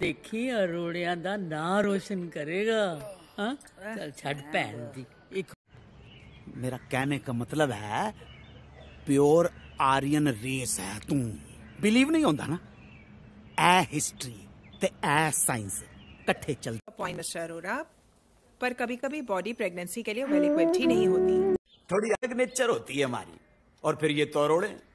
देखी अरोड़िया का ना रोशन करेगा हाँ? चल ਚਲ दी एक मेरा कहने का मतलब है प्योर आर्यन रेस है तू बिलीव नहीं होता ना ऐ हिस्ट्री ते ऐ साइंस कट्ठे चल पॉइंट मिस्टर अरोड़ा पर कभी कभी बॉडी प्रेगनेंसी के लिए वेल इक्विप्ड ही नहीं होती थोड़ी अलग नेचर होती है हमारी और फिर ये तो अरोड़े